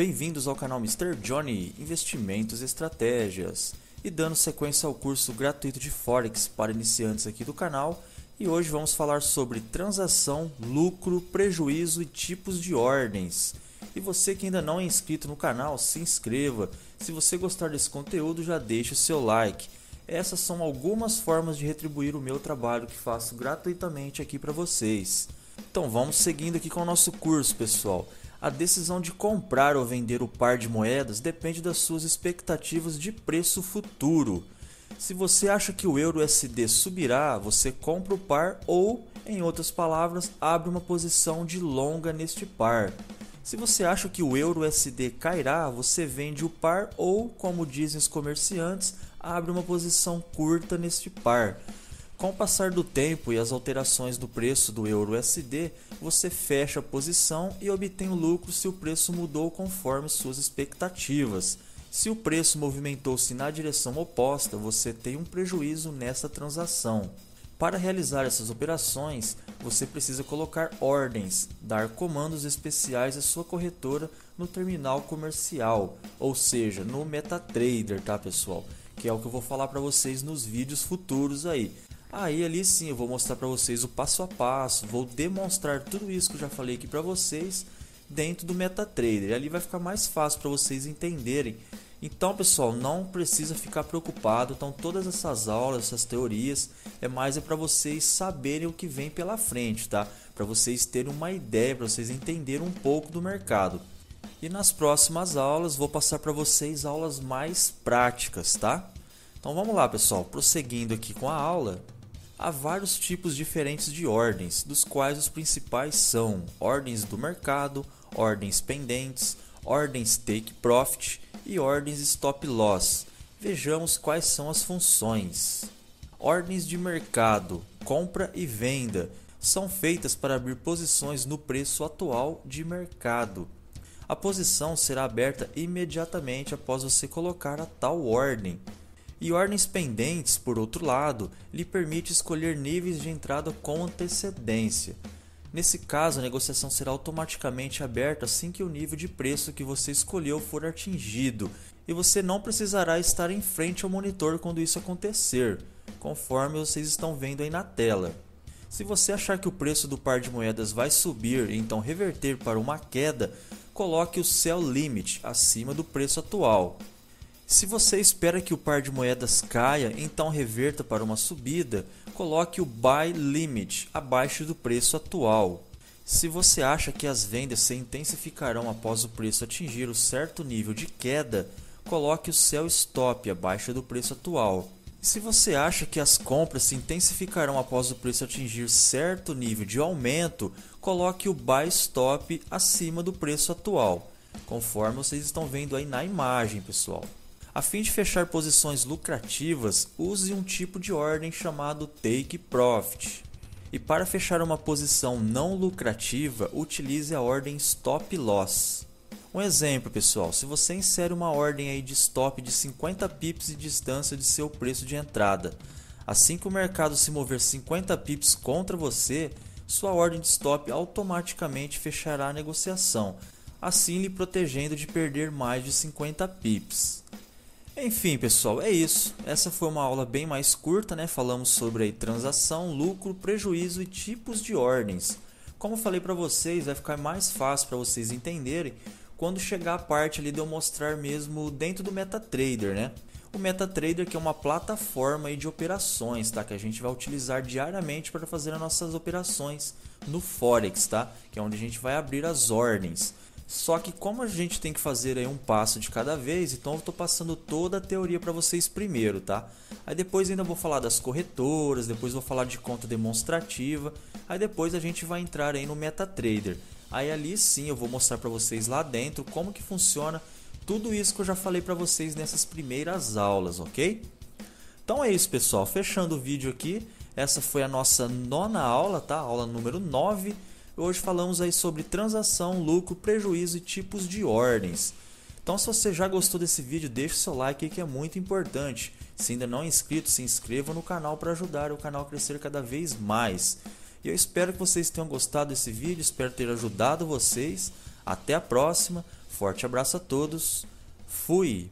Bem-vindos ao canal Mr. Johnny Investimentos e Estratégias e dando sequência ao curso gratuito de Forex para iniciantes aqui do canal. E hoje vamos falar sobre transação, lucro, prejuízo e tipos de ordens. E você que ainda não é inscrito no canal, se inscreva. Se você gostar desse conteúdo, já deixe o seu like. Essas são algumas formas de retribuir o meu trabalho que faço gratuitamente aqui para vocês. Então vamos seguindo aqui com o nosso curso, pessoal. A decisão de comprar ou vender o par de moedas depende das suas expectativas de preço futuro. Se você acha que o euro USD subirá, você compra o par ou, em outras palavras, abre uma posição de longa neste par. Se você acha que o euro USD cairá, você vende o par ou, como dizem os comerciantes, abre uma posição curta neste par. Com o passar do tempo e as alterações do preço do euro USD, você fecha a posição e obtém o lucro se o preço mudou conforme suas expectativas. Se o preço movimentou-se na direção oposta, você tem um prejuízo nessa transação. Para realizar essas operações, você precisa colocar ordens, dar comandos especiais à sua corretora no terminal comercial, ou seja, no MetaTrader, tá pessoal? Que é o que eu vou falar para vocês nos vídeos futuros aí. Aí ali sim eu vou mostrar para vocês o passo a passo, vou demonstrar tudo isso que eu já falei aqui para vocês dentro do MetaTrader. Ali vai ficar mais fácil para vocês entenderem. Então, pessoal, não precisa ficar preocupado. Então, todas essas aulas, essas teorias, é mais é para vocês saberem o que vem pela frente, tá? Para vocês terem uma ideia, para vocês entenderem um pouco do mercado. E nas próximas aulas vou passar para vocês aulas mais práticas, tá? Então vamos lá, pessoal, prosseguindo aqui com a aula há vários tipos diferentes de ordens, dos quais os principais são ordens do mercado, ordens pendentes, ordens take profit e ordens stop loss. Vejamos quais são as funções. Ordens de mercado, compra e venda são feitas para abrir posições no preço atual de mercado. A posição será aberta imediatamente após você colocar a tal ordem e ordens pendentes, por outro lado, lhe permite escolher níveis de entrada com antecedência. Nesse caso, a negociação será automaticamente aberta assim que o nível de preço que você escolheu for atingido, e você não precisará estar em frente ao monitor quando isso acontecer, conforme vocês estão vendo aí na tela. Se você achar que o preço do par de moedas vai subir e então reverter para uma queda, coloque o sell limit acima do preço atual. Se você espera que o par de moedas caia, então reverta para uma subida, coloque o buy limit abaixo do preço atual. Se você acha que as vendas se intensificarão após o preço atingir um certo nível de queda, coloque o sell stop abaixo do preço atual. Se você acha que as compras se intensificarão após o preço atingir certo nível de aumento, coloque o buy stop acima do preço atual, conforme vocês estão vendo aí na imagem, pessoal. A fim de fechar posições lucrativas, use um tipo de ordem chamado Take Profit. E para fechar uma posição não lucrativa, utilize a ordem Stop Loss. Um exemplo, pessoal, se você insere uma ordem aí de stop de 50 pips de distância de seu preço de entrada, assim que o mercado se mover 50 pips contra você, sua ordem de stop automaticamente fechará a negociação, assim lhe protegendo de perder mais de 50 pips. Enfim, pessoal, é isso. Essa foi uma aula bem mais curta, né? Falamos sobre aí, transação, lucro, prejuízo e tipos de ordens. Como eu falei para vocês, vai ficar mais fácil para vocês entenderem quando chegar a parte ali de eu mostrar mesmo dentro do MetaTrader, né? O MetaTrader que é uma plataforma de operações, tá? Que a gente vai utilizar diariamente para fazer as nossas operações no Forex, tá? Que é onde a gente vai abrir as ordens. Só que como a gente tem que fazer aí um passo de cada vez, então eu estou passando toda a teoria para vocês primeiro, tá? Aí depois ainda vou falar das corretoras, depois vou falar de conta demonstrativa, aí depois a gente vai entrar aí no MetaTrader. Aí ali sim eu vou mostrar para vocês lá dentro como que funciona tudo isso que eu já falei para vocês nessas primeiras aulas, ok? Então é isso, pessoal. Fechando o vídeo aqui, essa foi a nossa nona aula, tá? Aula número 9 Hoje falamos aí sobre transação, lucro, prejuízo e tipos de ordens. Então se você já gostou desse vídeo, deixe seu like que é muito importante. Se ainda não é inscrito, se inscreva no canal para ajudar o canal a crescer cada vez mais. E eu espero que vocês tenham gostado desse vídeo, espero ter ajudado vocês. Até a próxima, forte abraço a todos, fui!